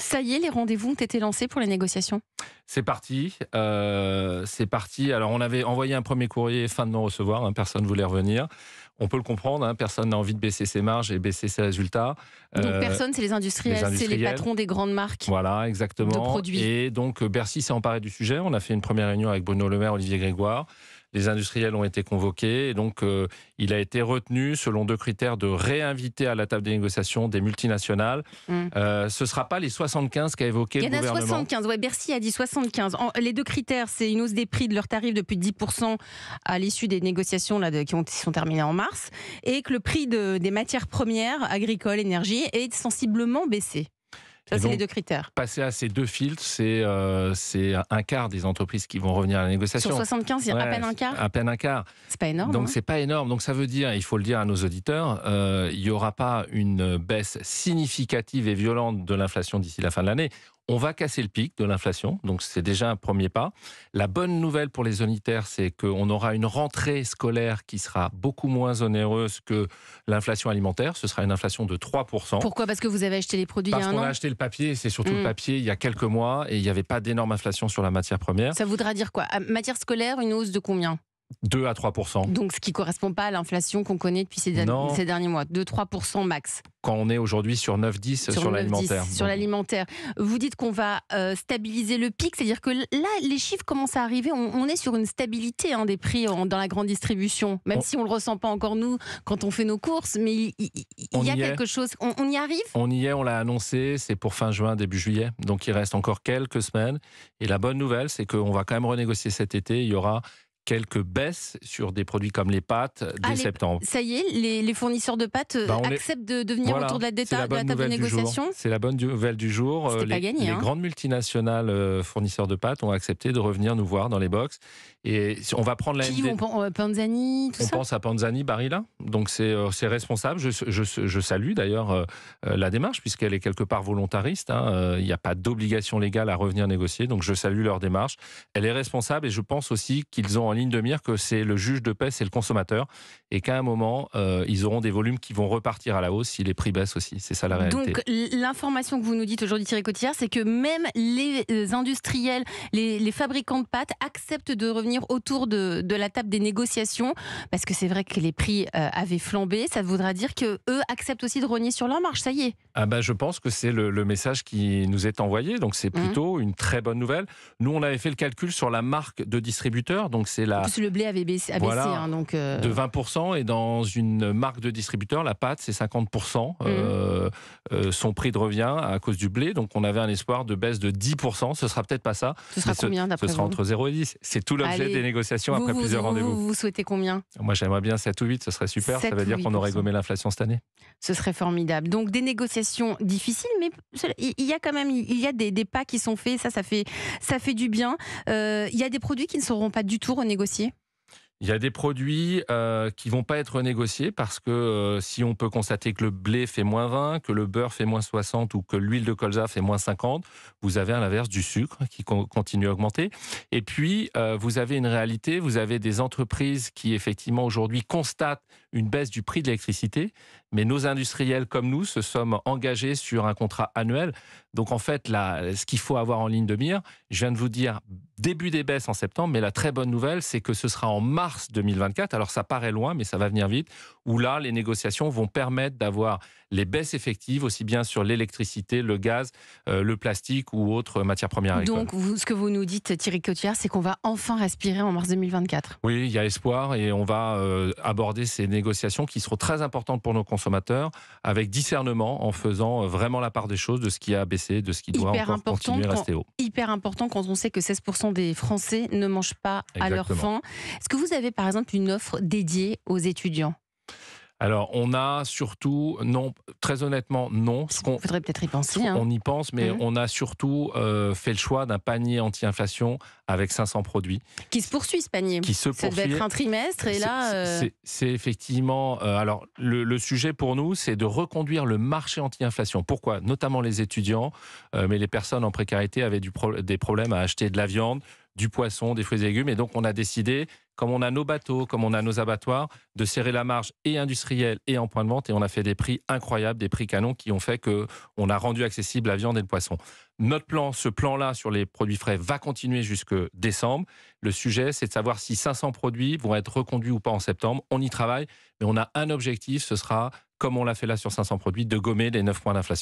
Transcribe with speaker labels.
Speaker 1: Ça y est, les rendez-vous ont été lancés pour les négociations
Speaker 2: C'est parti. Euh, c'est parti. Alors, on avait envoyé un premier courrier, fin de non-recevoir, hein, personne ne voulait revenir on peut le comprendre, hein. personne n'a envie de baisser ses marges et baisser ses résultats. Donc euh, personne, c'est les industriels, c'est les patrons
Speaker 1: des grandes marques.
Speaker 2: Voilà, exactement. De produits. Et donc euh, Bercy s'est emparé du sujet. On a fait une première réunion avec Bruno Le Maire, Olivier Grégoire. Les industriels ont été convoqués et donc euh, il a été retenu selon deux critères de réinviter à la table des négociations des multinationales. Mm. ce ne sera pas les 75 qu'a évoqué le gouvernement. Il y en a 75,
Speaker 1: Oui, Bercy a dit 75. les deux critères, c'est une hausse des prix de leurs tarifs de plus de 10% à l'issue des négociations là, qui ont, sont terminées en mars et que le prix des matières premières, agricoles, énergie, est sensiblement baissé. Ça, c'est les deux critères.
Speaker 2: Passer à ces deux filtres, euh, c'est un quart des entreprises qui vont revenir à la négociation. Sur 75, il y a à peine un quart À peine un quart.
Speaker 1: C'est pas énorme. Donc, hein. c'est
Speaker 2: pas énorme. Donc, ça veut dire, il faut le dire à nos auditeurs, euh, il n'y aura pas une baisse significative et violente de l'inflation d'ici la fin de l'année. On va casser le pic de l'inflation, donc c'est déjà un premier pas. La bonne nouvelle pour les unitaires, c'est qu'on aura une rentrée scolaire qui sera beaucoup moins onéreuse que l'inflation alimentaire. Ce sera une inflation de 3%.
Speaker 1: Pourquoi Parce que vous avez acheté les produits il y a un an. On a
Speaker 2: acheté le papier, c'est surtout le hmm. papier, il y a quelques mois, et il n'y avait pas d'énorme inflation sur la matière première. Ça
Speaker 1: voudra dire quoi ah, Matière scolaire, une hausse de combien 2 à 3 Donc ce qui ne correspond pas à l'inflation qu'on connaît depuis ces, derniers, ces derniers mois. 2-3 max.
Speaker 2: Quand on est aujourd'hui sur 9-10 sur, l'alimentaire. Sur
Speaker 1: l'alimentaire. Vous dites qu'on va euh, stabiliser le pic, c'est-à-dire que là, les chiffres commencent à arriver. On, est sur une stabilité hein, des prix dans la grande distribution, même si on ne le ressent pas encore nous quand on fait nos courses, mais il, y a quelque chose. On, on y arrive
Speaker 2: On y est, on l'a annoncé, c'est pour fin juin, début juillet. Donc il reste encore quelques semaines. Et la bonne nouvelle, c'est qu'on va quand même renégocier cet été. Il y aura quelques baisses sur des produits comme les pâtes dès septembre. ça
Speaker 1: y est, les, fournisseurs de pâtes euh, bah, acceptent de, venir autour de la, déta, de la table de négociation
Speaker 2: C'est la bonne nouvelle du jour. Euh, les, les hein. grandes multinationales euh, fournisseurs de pâtes ont accepté de revenir nous voir dans les box. Et on va prendre la Qui,
Speaker 1: Panzani, tout on
Speaker 2: pense à Panzani Barilla. Donc c'est responsable. Je, je, je salue d'ailleurs la démarche puisqu'elle est quelque part volontariste. Hein. Il n'y a pas d'obligation légale à revenir négocier. Donc je salue leur démarche. Elle est responsable et je pense aussi qu'ils ont ligne de mire que c'est le juge de paix, c'est le consommateur, et qu'à un moment, euh, ils auront des volumes qui vont repartir à la hausse si les prix baissent aussi. C'est ça la réalité. Donc
Speaker 1: l'information que vous nous dites aujourd'hui, Thierry Cotillard, c'est que même les euh, industriels, les, fabricants de pâtes acceptent de revenir autour de, la table des négociations, parce que c'est vrai que les prix euh, avaient flambé, ça voudra dire que eux acceptent aussi de rogner sur leur marche. ça y est.
Speaker 2: Ah bah je pense que c'est le, message qui nous est envoyé, donc c'est mhm. plutôt une très bonne nouvelle. Nous, on avait fait le calcul sur la marque de distributeur, donc c'est plus,
Speaker 1: le blé avait baissé, baissé hein, donc euh, de
Speaker 2: 20%, et dans une marque de distributeur, la pâte, c'est 50%. Mhm. Euh, euh, son prix de revient à cause du blé. Donc, on avait un espoir de baisse de 10%. Ce sera peut-être pas ça. Ce sera combien d'après Ce sera entre 0 et 10. C'est tout l'objet des négociations après plusieurs rendez-vous.
Speaker 1: Vous, souhaitez combien
Speaker 2: Moi, j'aimerais bien 7 tout 8. Ce serait super. Ça veut dire qu'on aurait gommé l'inflation cette
Speaker 1: année. Ce serait formidable. Donc, des négociations difficiles, mais il y a quand même il y a des, pas qui sont faits. Ça, ça fait, ça fait du bien. il y a des produits qui ne seront pas du tout
Speaker 2: il y a des produits qui euh, qui vont pas être négociés parce que euh, si on peut constater que le blé fait moins 20, que le beurre fait moins 60 ou que l'huile de colza fait moins 50, vous avez à l'inverse du sucre qui continue à augmenter. Et puis, euh, vous avez une réalité, vous avez des entreprises qui effectivement aujourd'hui constatent une baisse du prix de l'électricité, mais nos industriels comme nous se sommes engagés sur un contrat annuel. Donc en fait, là, ce qu'il faut avoir en ligne de mire, je viens de vous dire début des baisses en septembre, mais la très bonne nouvelle, c'est que ce sera en mars 2024. Alors ça paraît loin, mais ça va venir vite, où là, les négociations vont permettre d'avoir les baisses effectives, aussi bien sur l'électricité, le gaz, euh, le plastique ou autres matières premières Donc
Speaker 1: ce que vous nous dites, Thierry Cotillard, c'est qu'on va enfin respirer en mars 2024.
Speaker 2: Oui, il y a espoir et on va euh, aborder ces négociations qui seront très importantes pour nos consommateurs consommateur avec discernement en faisant euh, vraiment la part des choses de ce qui a baissé, de ce qui doit encore continuer à rester haut.
Speaker 1: Hyper important quand on sait que 16% des Français ne mangent pas à leur faim. Est-ce que vous avez par exemple une offre dédiée aux étudiants
Speaker 2: alors, on a surtout, non, très honnêtement, non. Ce faudrait peut-être y penser. Hein. On y pense, mais mhm. on a surtout euh, fait le choix d'un panier anti-inflation avec 500 produits.
Speaker 1: Qui se poursuit ce panier Qui se Ça devait être un trimestre et là.
Speaker 2: C'est, euh, effectivement. Euh, alors, le, sujet pour nous, c'est de reconduire le marché anti-inflation. Pourquoi Notamment les étudiants, mais les personnes en précarité avaient des problèmes à acheter de la viande, du poisson, des fruits et légumes. Et donc, on a décidé, comme on a nos bateaux, comme on a nos abattoirs, de serrer la marge et industrielle et en point de vente. Et on a fait des prix incroyables, des prix canons qui ont fait qu'on a rendu accessible la viande et le poisson. Notre plan, ce plan-là sur les produits frais, va continuer jusque décembre. Le sujet, c'est de savoir si 500 produits vont être reconduits ou pas en septembre. On y travaille, mais on a un objectif, ce sera, comme on l'a fait là sur 500 produits, de gommer les 9 points d'inflation.